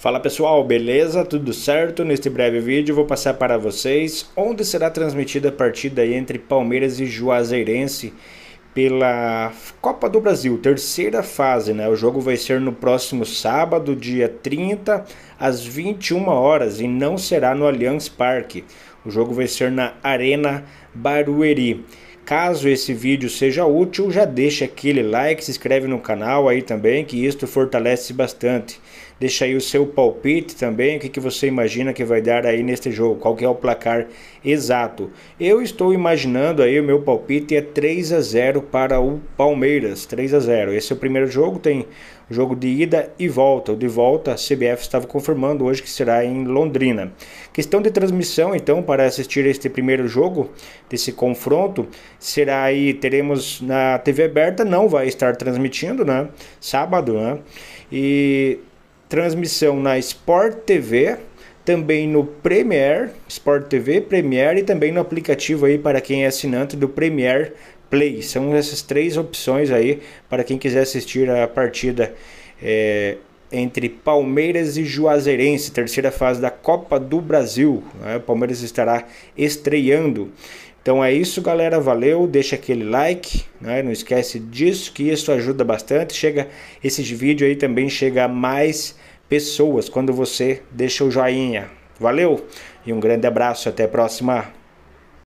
Fala pessoal, beleza? Tudo certo? Neste breve vídeo vou passar para vocês onde será transmitida a partida entre Palmeiras e Juazeirense pela Copa do Brasil, terceira fase, né? O jogo vai ser no próximo sábado, dia 30, às 21 horas e não será no Allianz Parque. O jogo vai ser na Arena Barueri. Caso esse vídeo seja útil, já deixa aquele like, se inscreve no canal aí também, que isto fortalece bastante. Deixa aí o seu palpite também, o que, que você imagina que vai dar aí neste jogo, qual que é o placar exato. Eu estou imaginando aí, o meu palpite é 3 a 0 para o Palmeiras, 3 a 0. Esse é o primeiro jogo, tem jogo de ida e volta. O de volta, a CBF estava confirmando hoje que será em Londrina. Questão de transmissão, então, para assistir este primeiro jogo, desse confronto, será aí, teremos na TV aberta, não vai estar transmitindo, né? Sábado, né? E transmissão na Sport TV, também no Premier Sport TV, Premier e também no aplicativo aí para quem é assinante do Premier Play. São essas três opções aí para quem quiser assistir a partida é, entre Palmeiras e Juazeirense, terceira fase da Copa do Brasil. Né? O Palmeiras estará estreando. Então é isso, galera. Valeu. Deixa aquele like, né? não esquece disso, que isso ajuda bastante. Chega esse vídeo aí também chega a mais pessoas quando você deixa o joinha. Valeu e um grande abraço. Até a próxima.